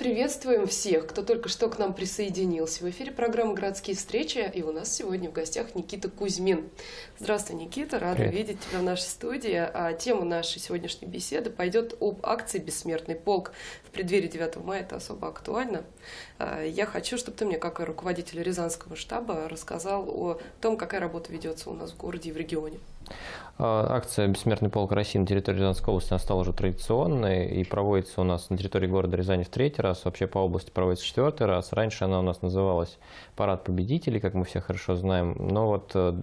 приветствуем всех, кто только что к нам присоединился. В эфире программа «Городские встречи», и у нас сегодня в гостях Никита Кузьмин. Здравствуй, Никита, рада Привет. видеть тебя в нашей студии. А тема нашей сегодняшней беседы пойдет об акции «Бессмертный полк». В преддверии 9 мая это особо актуально. А, я хочу, чтобы ты мне, как руководитель Рязанского штаба, рассказал о том, какая работа ведется у нас в городе и в регионе. А, акция «Бессмертный полк России» на территории Рязанской области стала уже традиционной и проводится у нас на территории города Рязани в третий раз, вообще по области проводится четвертый раз. Раньше она у нас называлась «Парад победителей», как мы все хорошо знаем, но вот э,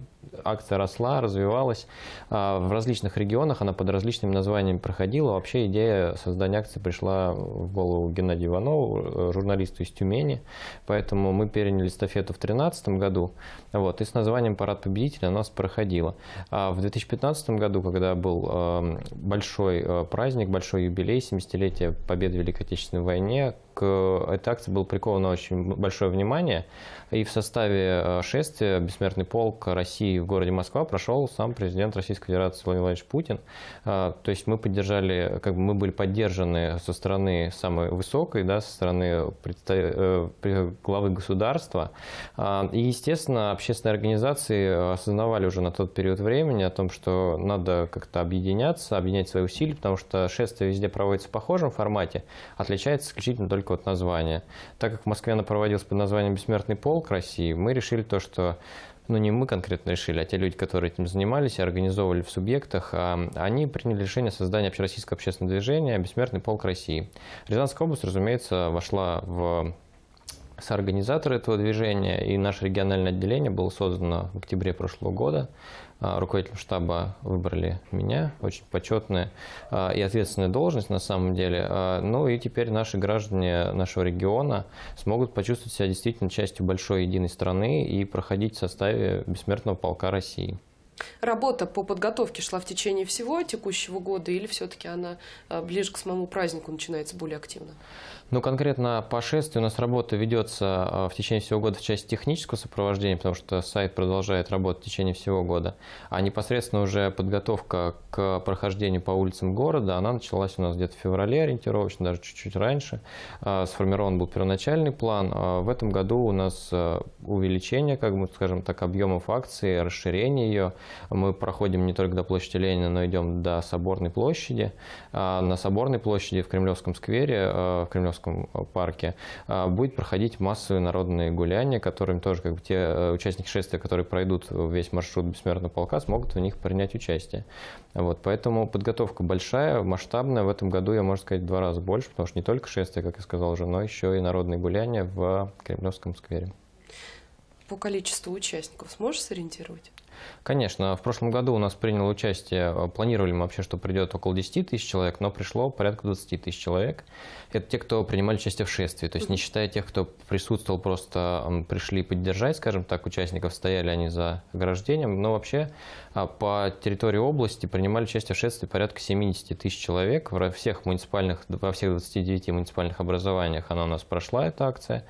акция росла, развивалась. А, в различных регионах она под различными названиями проходила. Вообще идея создания акции пришла в голову Геннадию Иванову, э, журналисту из Тюмени. Поэтому мы переняли эстафету в 2013 году. Вот, и с названием «Парад победителей» она у нас проходила. А в 2015 2016 году, когда был эм, большой э, праздник, большой юбилей, 70-летие победы в Великой Отечественной войне, к этой акции было приковано очень большое внимание. И в составе э, шествия «Бессмертный полк России» в городе Москва прошел сам президент Российской Федерации Владимир Владимирович Путин. Э, то есть мы поддержали, как бы мы были поддержаны со стороны самой высокой, да, со стороны главы государства. И, естественно, общественные организации осознавали уже на тот период времени о том, что надо как-то объединяться, объединять свои усилия, потому что шествие везде проводится в похожем формате, отличается исключительно только от названия. Так как в Москве оно проводилось под названием «Бессмертный полк России», мы решили то, что ну, не мы конкретно решили, а те люди, которые этим занимались и организовывали в субъектах, а, они приняли решение создания общероссийского общественного движения «Бессмертный полк России». Рязанская область, разумеется, вошла в соорганизатор этого движения, и наше региональное отделение было создано в октябре прошлого года. А, руководителем штаба выбрали меня, очень почетная а, и ответственная должность на самом деле. А, ну и теперь наши граждане нашего региона смогут почувствовать себя действительно частью большой единой страны и проходить в составе бессмертного полка России. Работа по подготовке шла в течение всего текущего года или все-таки она ближе к самому празднику начинается более активно? Ну, конкретно по шествию у нас работа ведется а, в течение всего года в части технического сопровождения, потому что сайт продолжает работать в течение всего года. А непосредственно уже подготовка к прохождению по улицам города, она началась у нас где-то в феврале ориентировочно, даже чуть-чуть раньше. А, сформирован был первоначальный план. А, в этом году у нас увеличение, как бы, скажем так, объемов акции, расширение ее. Мы проходим не только до площади Ленина, но идем до Соборной площади. На Соборной площади в Кремлевском сквере, в Кремлевском Красноярском э, парке, а, будет проходить массовые народные гуляния, которым тоже как бы, те э, участники шествия, которые пройдут весь маршрут Бессмертного полка, смогут в них принять участие. Вот, поэтому подготовка большая, масштабная. В этом году, я можно сказать, в два раза больше, потому что не только шествие, как я сказал уже, но еще и народные гуляния в Кремлевском сквере. По количеству участников сможешь сориентировать? Конечно, в прошлом году у нас приняло участие, э, планировали мы вообще, что придет около 10 тысяч человек, но пришло порядка 20 тысяч человек. Это те, кто принимали участие в шествии, то есть не считая тех, кто присутствовал, просто пришли поддержать, скажем так, участников, стояли они за ограждением, но вообще а, по территории области принимали участие в шествии порядка 70 тысяч человек во всех муниципальных, во всех 29 муниципальных образованиях она у нас прошла, эта акция.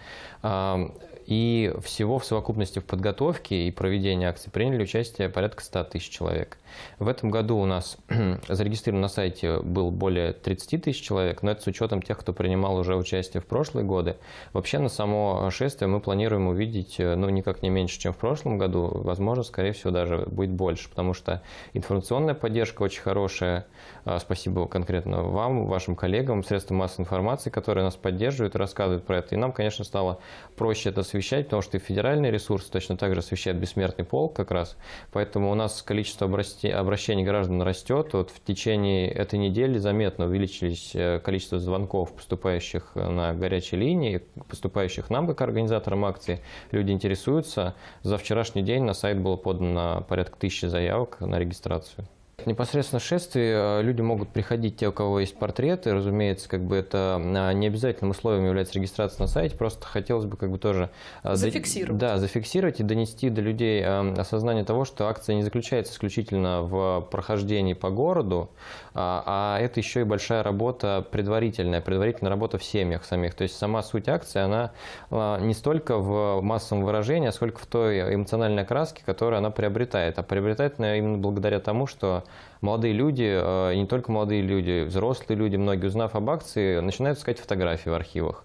И всего в совокупности в подготовке и проведении акций приняли участие порядка 100 тысяч человек. В этом году у нас зарегистрировано на сайте был более 30 тысяч человек, но это с учетом тех, кто принимал уже участие в прошлые годы. Вообще на само шествие мы планируем увидеть, э, ну, никак не меньше, чем в прошлом году. Возможно, скорее всего, даже будет больше, потому что информационная поддержка очень хорошая. А, спасибо конкретно вам, вашим коллегам, средствам массовой информации, которые нас поддерживают и рассказывают про это. И нам, конечно, стало проще это освещать, потому что и федеральные ресурсы точно так же освещает бессмертный полк как раз. Поэтому у нас количество обращений граждан растет. Вот в течение этой недели заметно увеличились э, количество звонков, поступающих на горячей линии, поступающих нам как организаторам акции. Люди интересуются. За вчерашний день на сайт было подано порядка тысячи заявок на регистрацию. Непосредственно шествие э, люди могут приходить, те, у кого есть портреты, разумеется, как бы это а, не обязательным условием является регистрация на сайте, просто хотелось бы как бы тоже... А, зафиксировать. Да, зафиксировать и донести до людей а, осознание того, что акция не заключается исключительно в прохождении по городу, а это еще и большая работа предварительная, предварительная работа в семьях самих. То есть сама суть акции, она не столько в массовом выражении, а сколько в той эмоциональной окраске, которую она приобретает. А приобретает она именно благодаря тому, что молодые люди, э, не только молодые люди, взрослые люди, многие, узнав об акции, начинают искать фотографии в архивах.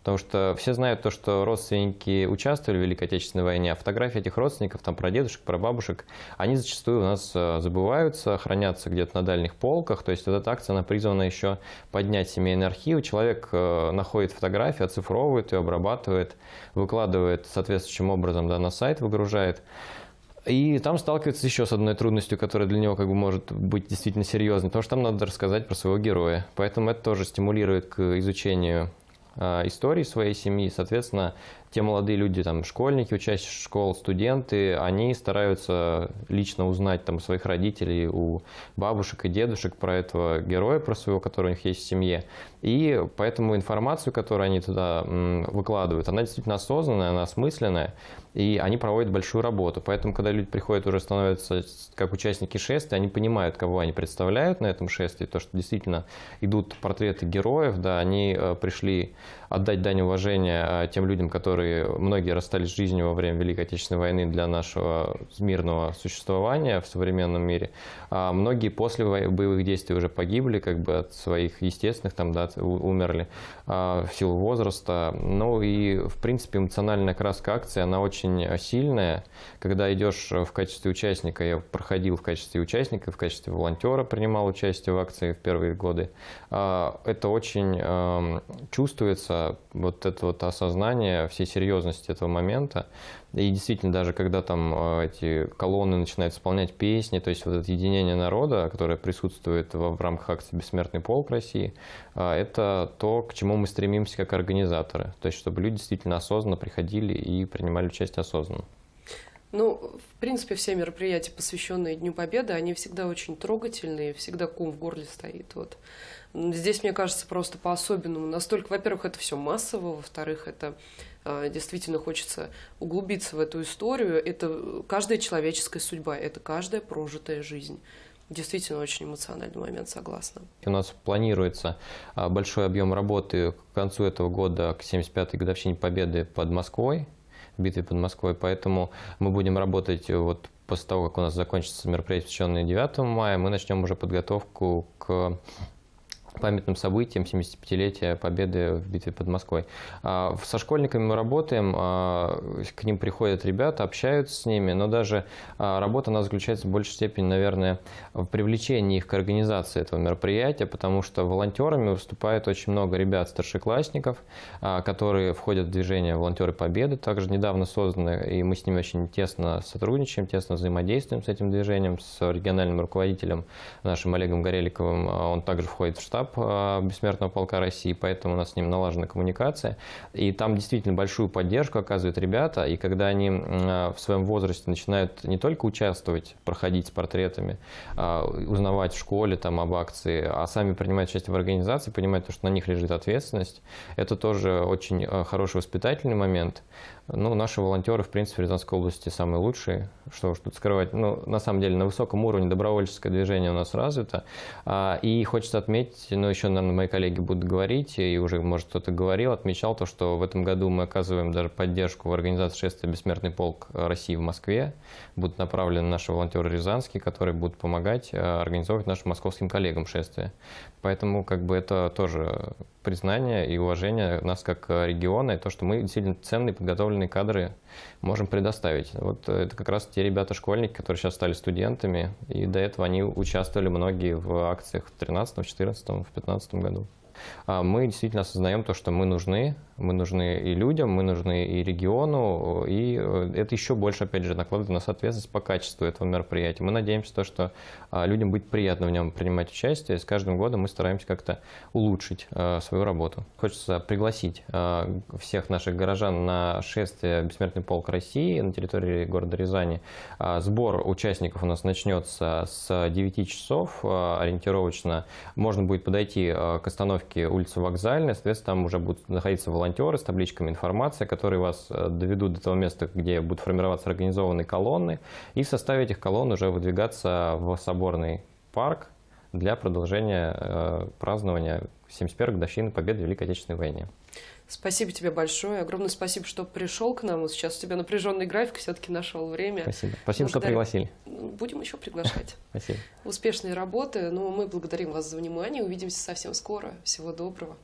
Потому что все знают то, что родственники участвовали в Великой Отечественной войне, а фотографии этих родственников, там, про дедушек, про бабушек, они зачастую у нас э, забываются, хранятся где-то на дальних полках. То есть вот эта акция, она призвана еще поднять семейные архивы. Человек э, находит фотографию, оцифровывает ее, обрабатывает, выкладывает соответствующим образом да, на сайт, выгружает. И там сталкивается еще с одной трудностью, которая для него как бы может быть действительно серьезной, потому что там надо рассказать про своего героя. Поэтому это тоже стимулирует к изучению а, истории своей семьи. Соответственно, те молодые люди, там, школьники, учащиеся школ, студенты, они стараются лично узнать там, своих родителей, у бабушек и дедушек про этого героя, про своего, который у них есть в семье. И поэтому информацию, которую они туда выкладывают, она действительно осознанная, она осмысленная, и они проводят большую работу. Поэтому, когда люди приходят, уже становятся как участники шествия, они понимают, кого они представляют на этом шествии, то, что действительно идут портреты героев, да, они э, пришли отдать дань уважения э, тем людям, которые которые многие расстались с жизнью во время Великой Отечественной войны для нашего мирного существования в современном мире, а многие после боевых действий уже погибли, как бы от своих естественных, там, да, умерли а, в силу возраста. Ну и, в принципе, эмоциональная краска акции, она очень сильная. Когда идешь в качестве участника, я проходил в качестве участника, в качестве волонтера принимал участие в акции в первые годы, а, это очень а, чувствуется, вот это вот осознание всей серьезность этого момента. И действительно, даже когда там э, эти колонны начинают исполнять песни, то есть вот это единение народа, которое присутствует в, в рамках акции «Бессмертный полк России», э, это то, к чему мы стремимся как организаторы. То есть чтобы люди действительно осознанно приходили и принимали участие осознанно. Ну, в принципе, все мероприятия, посвященные Дню Победы, они всегда очень трогательные, всегда кум в горле стоит. Вот. Здесь, мне кажется, просто по-особенному. Настолько, во-первых, это все массово, во-вторых, это а, действительно хочется углубиться в эту историю. Это э, каждая человеческая судьба, это каждая прожитая жизнь. Действительно, очень эмоциональный момент, согласна. У нас планируется а, большой объем работы к концу этого года, к 75-й годовщине Победы под Москвой в битве под Москвой. Поэтому мы будем работать э, вот после того, как у нас закончится мероприятие, посвященное 9 мая, мы начнем уже подготовку к памятным событием 75-летия Победы в битве под Москвой. А, со школьниками мы работаем, а, к ним приходят ребята, общаются с ними, но даже а, работа нас заключается в большей степени, наверное, в привлечении их к организации этого мероприятия, потому что волонтерами выступает очень много ребят, старшеклассников, которые входят в движение «Волонтеры Победы», также недавно созданы, и мы с ними очень тесно сотрудничаем, тесно взаимодействуем с этим движением, с региональным руководителем нашим Олегом Гореликовым, он также входит в штаб штаб э, Бессмертного полка России, поэтому у нас с ним налажена коммуникация. И там действительно большую поддержку оказывают ребята, и когда они э, в своем возрасте начинают не только участвовать, проходить с портретами, а узнавать в школе там об акции, а сами принимать участие в организации, понимать, что на них лежит ответственность, это тоже очень э, хороший воспитательный момент. Ну, наши волонтеры, в принципе, в Рязанской области самые лучшие. Что уж тут скрывать. Ну, на самом деле, на высоком уровне добровольческое движение у нас развито. А, и хочется отметить части, но ну, еще, наверное, мои коллеги будут говорить, и уже, может, кто-то говорил, отмечал то, что в этом году мы оказываем даже поддержку в организации шествия «Бессмертный полк России» в Москве. Будут направлены наши волонтеры рязанские, которые будут помогать э, организовывать нашим московским коллегам шествие. Поэтому, как бы, это тоже признание и уважение нас как э, региона, и то, что мы действительно ценные подготовленные кадры можем предоставить. Вот э, это как раз те ребята-школьники, которые сейчас стали студентами, и до этого они участвовали многие в акциях в 2013, 2014, 2015 году. А мы действительно осознаем то, что мы нужны, мы нужны и людям, мы нужны и региону, и э, это еще больше, опять же, накладывает на нас по качеству этого мероприятия. Мы надеемся, то, что а, людям будет приятно в нем принимать участие, и с каждым годом мы стараемся как-то улучшить э, свою работу. Хочется пригласить э, всех наших горожан на шествие «Бессмертный полк России» на территории города Рязани. А, сбор участников у нас начнется с 9 часов ориентировочно. Можно будет подойти к остановке остановке улицы Вокзальной, соответственно, там уже будут находиться волонтеры с табличками информации, которые вас э, доведут до того места, где будут формироваться организованные колонны, и в составе этих колонн уже выдвигаться в соборный парк для продолжения э, празднования 71-й годовщины победы в Великой Отечественной войне. Спасибо тебе большое. Огромное спасибо, что пришел к нам. Вот сейчас у тебя напряженный график, все-таки нашел время. Спасибо. Спасибо, что пригласили. Будем еще приглашать. Спасибо. Успешной работы. Ну, мы благодарим вас за внимание. Увидимся совсем скоро. Всего доброго.